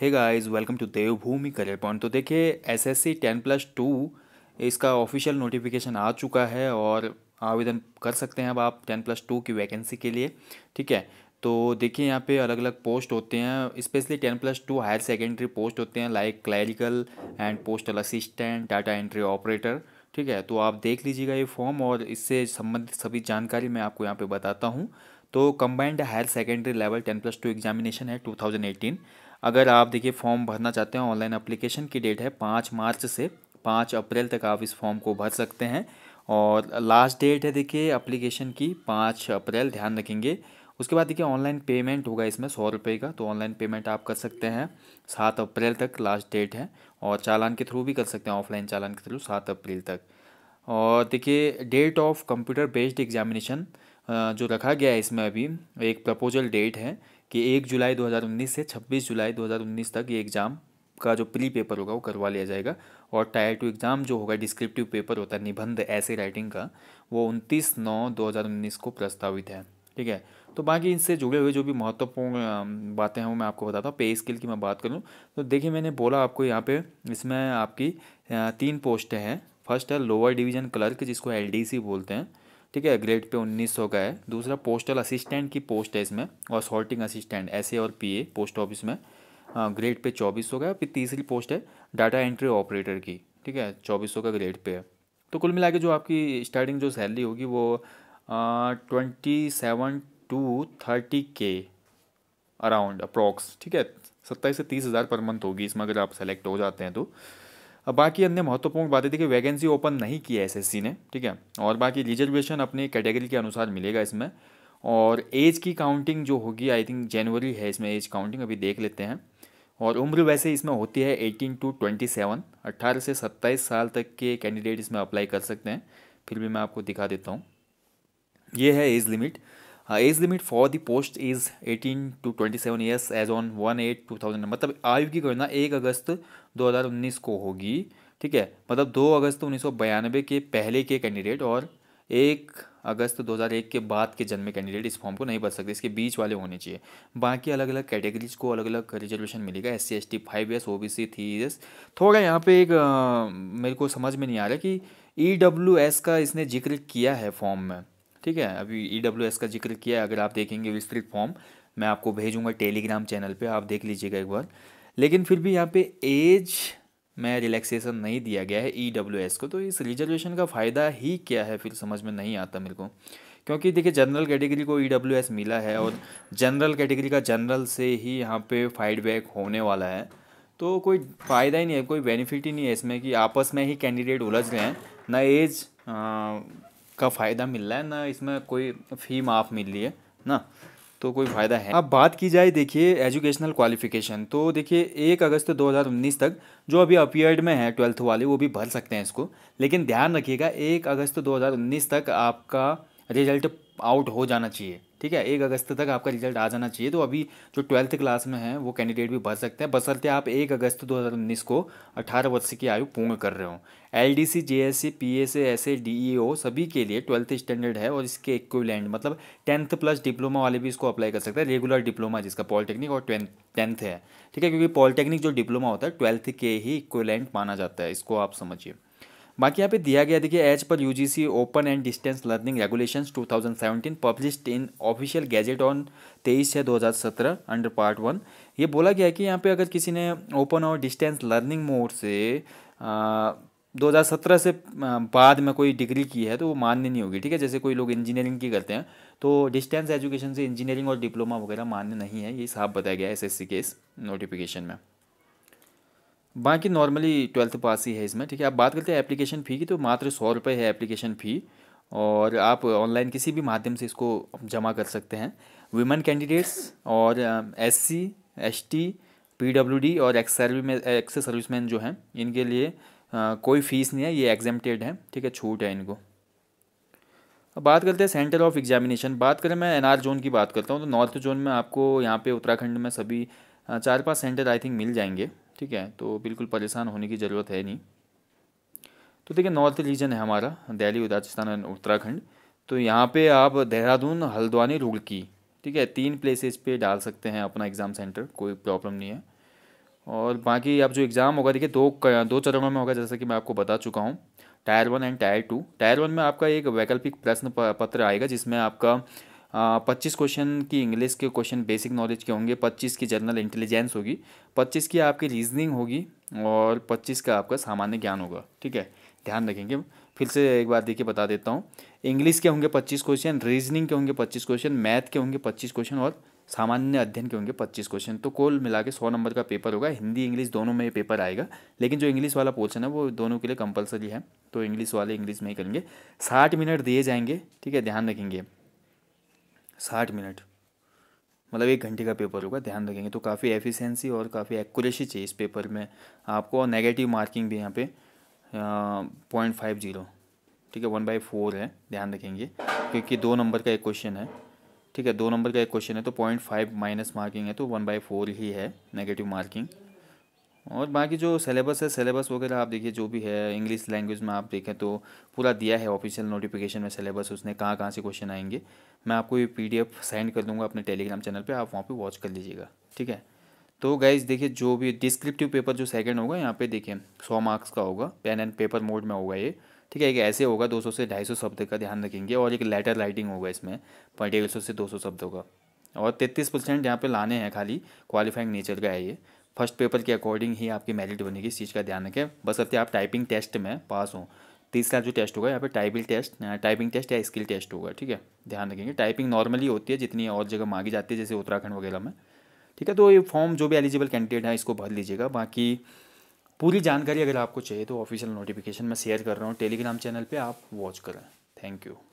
hey guys welcome to Devbhoomi career point तो देखिए SSC ten plus two इसका official notification आ चुका है और आवेदन कर सकते हैं अब आप टेन प्लस टू की वैकेंसी के लिए ठीक है तो देखिए यहाँ पे अलग अलग पोस्ट होते हैं specially ten plus two higher secondary post होते हैं like clerical and postal assistant data entry operator ठीक है तो आप देख लीजिएगा ये फॉर्म और इससे संबंधित सभी जानकारी मैं आपको यहाँ पर बताता हूँ तो combined higher secondary level ten plus two examination है टू थाउजेंड एटीन अगर आप देखिए फॉर्म भरना चाहते हैं ऑनलाइन अप्लीकेशन की डेट है पाँच मार्च से पाँच अप्रैल तक आप इस फॉर्म को भर सकते हैं और लास्ट डेट है देखिए अप्लीकेशन की पाँच अप्रैल ध्यान रखेंगे उसके बाद देखिए ऑनलाइन पेमेंट होगा इसमें सौ रुपये का तो ऑनलाइन पेमेंट आप कर सकते हैं सात अप्रैल तक लास्ट डेट है और चालान के थ्रू भी कर सकते हैं ऑफलाइन चालान के थ्रू सात अप्रैल तक और देखिए date of computer based examination जो रखा गया है इसमें अभी एक प्रपोजल डेट है कि 1 जुलाई 2019 से 26 जुलाई 2019 तक ये एग्ज़ाम का जो प्री पेपर होगा वो करवा लिया जाएगा और टायर टू एग्ज़ाम जो होगा डिस्क्रिप्टिव पेपर होता है निबंध ऐसे राइटिंग का वो उनतीस नौ 2019 को प्रस्तावित है ठीक है तो बाकी इनसे जुड़े हुए जो भी महत्वपूर्ण बातें हैं वो मैं आपको बताता हूँ पे स्किल की मैं बात करूँ तो देखिए मैंने बोला आपको यहाँ पे इसमें आपकी तीन पोस्टें हैं फर्स्ट है लोअर डिवीज़न क्लर्क जिसको एल बोलते हैं ठीक है ग्रेड पे उन्नीस का है दूसरा पोस्टल असिस्टेंट की पोस्ट है इसमें और सॉल्टिंग असिस्टेंट एस और पीए पोस्ट ऑफिस में ग्रेड हाँ, पे चौबीस है फिर तीसरी पोस्ट है डाटा एंट्री ऑपरेटर की ठीक है चौबीस का ग्रेड पे है तो कुल मिला के जो आपकी स्टार्टिंग जो सैलरी होगी वो ट्वेंटी सेवन टू थर्टी के अराउंड अप्रॉक्स ठीक है सत्ताईस से तीस हज़ार पर मंथ होगी इसमें अगर आप सेलेक्ट हो जाते हैं तो अब बाकी अन्य महत्वपूर्ण बातें देखिए वैकेंसी ओपन नहीं की है एस ने ठीक है और बाकी रिजर्वेशन अपने कैटेगरी के अनुसार मिलेगा इसमें और एज की काउंटिंग जो होगी आई थिंक जनवरी है इसमें एज काउंटिंग अभी देख लेते हैं और उम्र वैसे इसमें होती है 18 टू 27 18 से 27 साल तक के कैंडिडेट इसमें अप्लाई कर सकते हैं फिर भी मैं आपको दिखा देता हूँ ये है age limit age limit for the post is 18 to 27 seven years age on one eight two thousand मतलब आयु की गणना एक अगस्त 2019 को होगी ठीक है मतलब दो अगस्त उन्नीस के पहले के कैंडिडेट और एक अगस्त 2001 के बाद के जन्मे कैंडिडेट इस फॉर्म को नहीं भर सकते इसके बीच वाले होने चाहिए बाकी अलग अलग कैटेगरीज को अलग अलग रिजर्वेशन मिलेगा S C S T five years O B C three years थोड़ा यहाँ पे एक आ, मेरे को समझ में नहीं आ रहा कि ई डब्ल्यू एस का इसने जिक्र किया है फॉर्म में ठीक है अभी ई e का जिक्र किया है अगर आप देखेंगे विस्तृत फॉर्म मैं आपको भेजूंगा टेलीग्राम चैनल पे आप देख लीजिएगा एक बार लेकिन फिर भी यहाँ पे एज में रिलैक्सेशन नहीं दिया गया है ई e को तो इस रिजर्वेशन का फ़ायदा ही क्या है फिर समझ में नहीं आता मेरे को क्योंकि देखिए जनरल कैटेगरी को ई e मिला है और जनरल कैटेगरी का जनरल से ही यहाँ पर फाइडबैक होने वाला है तो कोई फ़ायदा ही नहीं है कोई बेनिफिट ही नहीं है इसमें कि आपस में ही कैंडिडेट उलझ गए हैं ना एज का फ़ायदा मिल रहा है ना इसमें कोई फ़ी माफ़ मिल रही है ना तो कोई फ़ायदा है अब बात की जाए देखिए एजुकेशनल क्वालिफिकेशन तो देखिए एक अगस्त 2019 तक जो अभी अपियर्ड में है ट्वेल्थ वाले वो भी भर सकते हैं इसको लेकिन ध्यान रखिएगा एक अगस्त 2019 तक आपका रिजल्ट आउट हो जाना चाहिए ठीक है एक अगस्त तक आपका रिजल्ट आ जाना चाहिए तो अभी जो ट्वेल्थ क्लास में है वो कैंडिडेट भी भर सकते हैं बसरते आप एक अगस्त 2019 को 18 वर्ष की आयु पूर्ण कर रहे हो L D C J S C P S S A D E O सभी के लिए ट्वेल्थ स्टैंडर्ड है और इसके इक्विवेलेंट मतलब टेंथ प्लस डिप्लोमा वाले भी इसको अप्लाई कर सकते हैं रेगुलर डिप्लोमा जिसका पॉलिटेक्निक और टेंथ है ठीक है क्योंकि पॉलिटेक्निक जो डिप्लोमा होता है ट्वेल्थ के ही इक्विलेंट माना जाता है इसको आप समझिए बाकी यहाँ पे दिया गया देखिए एज पर C open and distance learning regulation 2017 publish in official gazette on 23 छः 2017 अंडर पार्ट वन ये बोला गया है कि यहाँ पे अगर किसी ने ओपन और डिस्टेंस लर्निंग मोड से आ, 2017 से बाद में कोई डिग्री की है तो वो मान्य नहीं होगी ठीक है जैसे कोई लोग इंजीनियरिंग की करते हैं तो डिस्टेंस एजुकेशन से इंजीनियरिंग और डिप्लोमा वगैरह मान्य नहीं है ये साफ बताया गया है के इस नोटिफिकेशन में बाकी नॉर्मली ट्वेल्थ पास ही है इसमें ठीक है आप बात करते हैं एप्लीकेशन फ़ी की तो मात्र सौ रुपये है एप्लीकेशन फ़ी और आप ऑनलाइन किसी भी माध्यम से इसको जमा कर सकते हैं वीमेन कैंडिडेट्स और S C S T P W D और एक्स सर्वी में एक्स सर्विसमैन जो हैं इनके लिए आ, कोई फीस नहीं है ये एग्जामटेड है ठीक है छूट है इनको अब बात करते हैं सेंटर ऑफ एग्जामिनेशन बात करें मैं एनआर जोन की बात करता हूँ तो नॉर्थ जोन में आपको यहाँ पे उत्तराखंड में सभी हाँ, चार पाँच सेंटर आई थिंक मिल जाएंगे ठीक है तो बिल्कुल परेशान होने की ज़रूरत है नहीं तो देखिए नॉर्थ रीजन है हमारा दिल्ली राजस्थान एंड उत्तराखंड तो यहाँ पे आप देहरादून हल्द्वानी रुड़की ठीक है तीन प्लेसेस पे डाल सकते हैं अपना एग्ज़ाम सेंटर कोई प्रॉब्लम नहीं है और बाकी आप जो एग्ज़ाम होगा देखिए दो दो चरणों में होगा जैसा कि मैं आपको बता चुका हूँ tier one and tier two tier one में आपका एक वैकल्पिक प्रश्न पत्र आएगा जिसमें आपका पच्चीस क्वेश्चन की इंग्लिश के क्वेश्चन बेसिक नॉलेज के होंगे पच्चीस की जनरल इंटेलिजेंस होगी पच्चीस की आपकी रीजनिंग होगी और पच्चीस का आपका सामान्य ज्ञान होगा ठीक है ध्यान रखेंगे फिर से एक बार देखिए बता देता हूँ इंग्लिश के होंगे पच्चीस क्वेश्चन रीजनिंग के होंगे पच्चीस क्वेश्चन मैथ के होंगे पच्चीस क्वेश्चन और सामान्य अध्ययन के होंगे पच्चीस क्वेश्चन तो कुल मिला के सौ नंबर का पेपर होगा हिंदी इंग्लिश दोनों में पेपर आएगा लेकिन जो इंग्लिश वाला पोर्शन है वो दोनों के लिए कंपलसरी है तो इंग्लिश वाले इंग्लिश में ही करेंगे साठ मिनट दिए जाएंगे ठीक है ध्यान रखेंगे साठ मिनट मतलब एक घंटे का पेपर होगा ध्यान रखेंगे तो काफ़ी एफिशिएंसी और काफ़ी एक्यूरेसी चाहिए इस पेपर में आपको और नेगेटिव मार्किंग भी यहाँ पे पॉइंट फाइव जीरो ठीक है वन बाई फोर है ध्यान रखेंगे क्योंकि दो नंबर का एक क्वेश्चन है ठीक है दो नंबर का एक क्वेश्चन है तो पॉइंट फाइव माइनस मार्किंग है तो वन बाई फोर ही है नेगेटिव मार्किंग और बाकी जो सिलेबस है सिलेबस वगैरह आप देखिए जो भी है इंग्लिश लैंग्वेज में आप देखें तो पूरा दिया है ऑफिशियल नोटिफिकेशन में सिलेबस उसने कहाँ कहाँ से क्वेश्चन आएंगे मैं आपको ये पीडीएफ सेंड कर दूंगा अपने टेलीग्राम चैनल पे आप वहाँ पे वॉच कर लीजिएगा ठीक है तो गाइज देखिए जो भी डिस्क्रिप्टिव पेपर जो सेकंड होगा यहाँ पे देखिए सौ मार्क्स का होगा पेन एंड पेपर मोड में होगा ये ठीक है एक ऐसे होगा दो से ढाई शब्द का ध्यान रखेंगे और एक लेटर राइटिंग होगा इसमें डेढ़ से दो शब्दों का और तैतीस परसेंट यहाँ पे लाने हैं खाली क्वालिफाइंग नेचर का है ये फर्स्ट पेपर के अकॉर्डिंग ही आपकी मेरिट बनेगी इस चीज़ का ध्यान रखें बस अब आप टाइपिंग टेस्ट में पास हों तीसरा जो टेस्ट होगा यहाँ पे टाइपिंग टेस्ट टाइपिंग टेस्ट या स्किल टेस्ट होगा ठीक है ध्यान रखेंगे टाइपिंग नॉर्मली होती है जितनी और जगह मांगी जाती है जैसे उत्तराखंड वगैरह में ठीक है तो ये फॉर्म जो भी एलिजिबल कैंडिडेट है इसको भर लीजिएगा बाकी पूरी जानकारी अगर आपको चाहिए तो ऑफिशियल नोटिफिकेशन मैं शेयर कर रहा हूँ टेलीग्राम चैनल पर आप वॉच करें थैंक यू